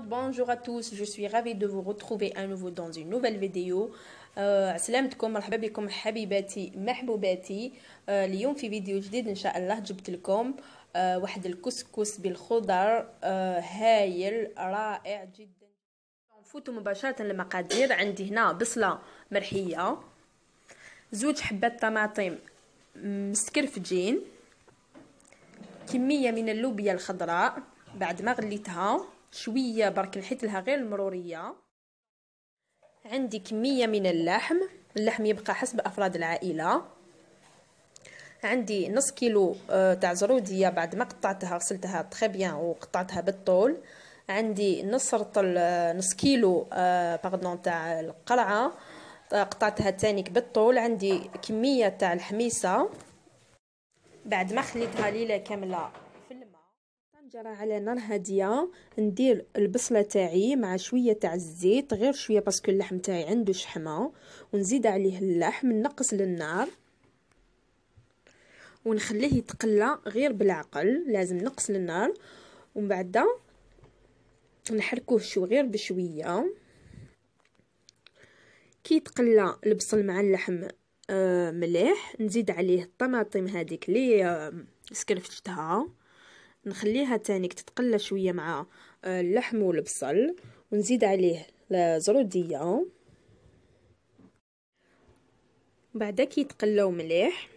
monde, bonjour à tous, je suis ravie de vous retrouver à nouveau dans une nouvelle vidéo عسلامتكم مرحبا بكم حبيباتي محبوباتي اليوم في فيديو جديد ان شاء الله جبت لكم آه، واحد الكسكس بالخضر آه، هايل رائع جدا نفوتوا مباشره للمقادير عندي هنا بصله مرحيه زوج حبات طماطم مستكرفجين كميه من اللوبيا الخضراء بعد ما غليتها شويه برك نحيت لها غير المروريه عندي كميه من اللحم اللحم يبقى حسب افراد العائله عندي نص كيلو آه، تاع زروديه بعد ما قطعتها غسلتها تري بيان وقطعتها بالطول عندي نص رطل آه، نص كيلو باردون آه، تاع القرعه قطعتها تانيك بالطول عندي كميه تاع الحميسه بعد ما خليتها ليله كامله الطنجره على نار هاديه ندير البصله تاعي مع شويه تاع الزيت غير شويه باسكو اللحم تاعي عنده شحمه ونزيد عليه اللحم نقص للنار ونخليه يتقلى غير بالعقل لازم نقص للنار ومن بعد نحركوه شو غير بشويه كي يتقلى البصل مع اللحم آه مليح نزيد عليه الطماطم هذيك اللي آه سكرفتها نخليها تانيك تتقلى شويه مع آه، اللحم والبصل ونزيد عليه الزروديه كي كيتقلاو مليح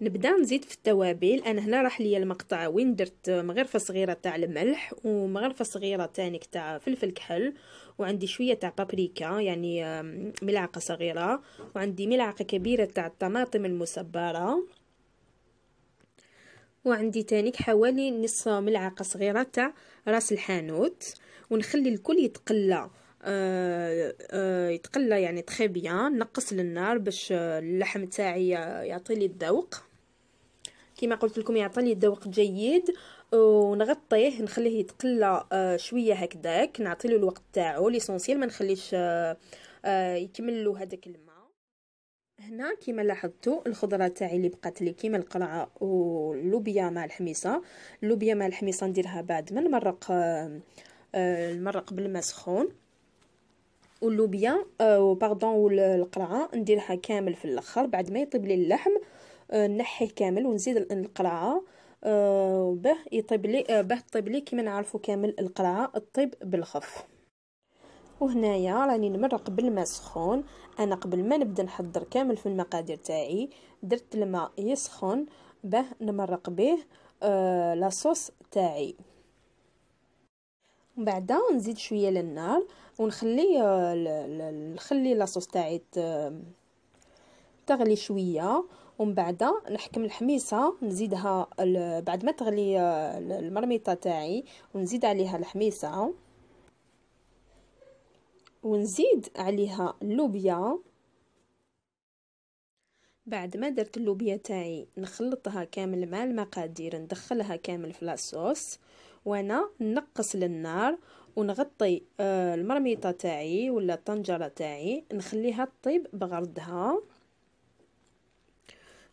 نبدا نزيد في التوابل انا هنا راح ليا المقطع وين درت مغرفه صغيره تاع الملح ومغرفه صغيره تانيك تاع فلفل كحل وعندي شويه تاع بابريكا يعني ملعقه صغيره وعندي ملعقه كبيره تاع الطماطم المسبره وعندي تانيك حوالي نص ملعقه صغيره تاع راس الحانوت ونخلي الكل يتقلى آه، آه، يتقلى يعني تخي بيان نقص للنار باش اللحم تاعي يعطي لي الذوق كما قلت لكم يعطي لي الذوق جيد ونغطيه نخليه يتقلى آه، شويه هكذاك نعطي له الوقت تاعو ليسونسيال ما نخليش يكمل له هذاك الماء هنا كما لاحظتوا الخضره تاعي اللي بقات لي كيما القرعه واللوبيا مع الحميصه اللوبيا مع الحميصه نديرها بعد ما نمرق آه، المرق بالماء سخون واللوبيا باردون آه، والقرعه نديرها كامل في الاخر بعد ما يطيب لي اللحم آه، نحيه كامل ونزيد القرعه باه يطيب لي باه تطيب لي كيما نعرفوا كامل القرعه تطيب بالخف وهنايا راني نمر قبل ما سخون انا قبل ما نبدا نحضر كامل في المقادير تاعي درت الماء يسخن باه نمرق به آه لاصوص تاعي ومن بعد نزيد شويه للنار ونخلي آه نخلي لاصوص تاعي تغلي شويه ومن بعد نحكم الحميصه نزيدها بعد ما تغلي آه، المرميطه تاعي ونزيد عليها الحميصه ونزيد عليها اللوبيا بعد ما درت اللوبيا تاعي نخلطها كامل مع المقادير ندخلها كامل في لاصوص وانا نقص للنار ونغطي آه، المرميطه تاعي ولا الطنجره تاعي نخليها طيب بغردها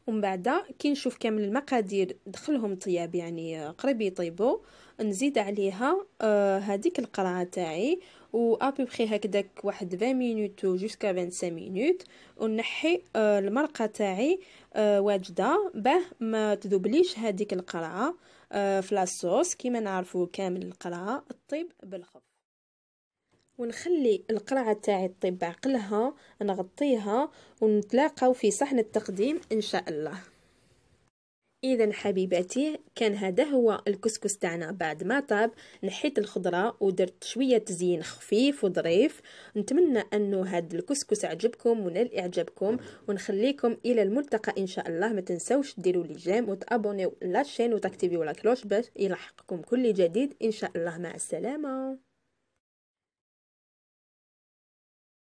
ومن بعد كي نشوف كامل المقادير دخلهم طياب يعني آه، قريب يطيبوا نزيد عليها آه، هذيك القرعه تاعي و ابيبخي هكداك واحد 20 مينوت جوسكا 25 مينوت ونحي آه، المرقه تاعي واجده باه ما تذوبليش هذيك القرعه في لاصوص كيما نعرفوا كامل القرعه طيب بالخف ونخلي القرعة تاعي الطيب عقلها نغطيها ونتلاقاو في صحن التقديم إن شاء الله اذا حبيباتي كان هذا هو الكسكس تاعنا بعد ما طاب نحيت الخضره ودرت شويه تزيين خفيف وظريف نتمنى انه هذا الكسكس عجبكم ونال اعجابكم ونخليكم الى الملتقى ان شاء الله ما تنسوش تديروا لي جيم وتابونيو لاشين وتكتيفيو لا كلوش باش يلحقكم كل جديد ان شاء الله مع السلامه